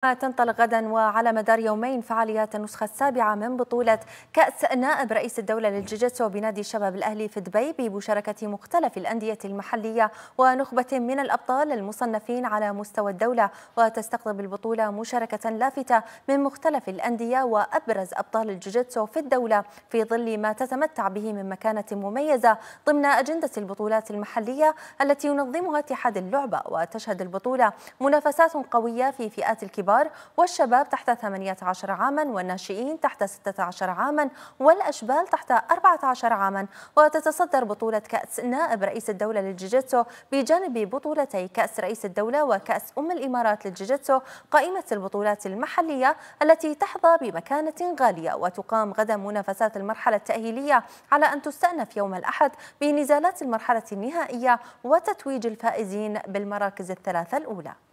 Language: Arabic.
تنطلق غدا وعلى مدار يومين فعاليات النسخة السابعة من بطولة كأس نائب رئيس الدولة للجيجيتسو بنادي الشباب الأهلي في دبي بمشاركة مختلف الأندية المحلية ونخبة من الأبطال المصنفين على مستوى الدولة وتستقطب البطولة مشاركة لافتة من مختلف الأندية وأبرز أبطال الجيجيتسو في الدولة في ظل ما تتمتع به من مكانة مميزة ضمن أجندة البطولات المحلية التي ينظمها اتحاد اللعبة وتشهد البطولة منافسات قوية في فئات الكبار الكبار والشباب تحت 18 عاما والناشئين تحت 16 عاما والأشبال تحت 14 عاما وتتصدر بطولة كأس نائب رئيس الدولة للجيجيتسو بجانب بطولتي كأس رئيس الدولة وكأس أم الإمارات للجيجيتسو قائمة البطولات المحلية التي تحظى بمكانة غالية وتقام غدا منافسات المرحلة التأهيلية على أن تستأنف يوم الأحد بنزالات المرحلة النهائية وتتويج الفائزين بالمراكز الثلاثة الأولى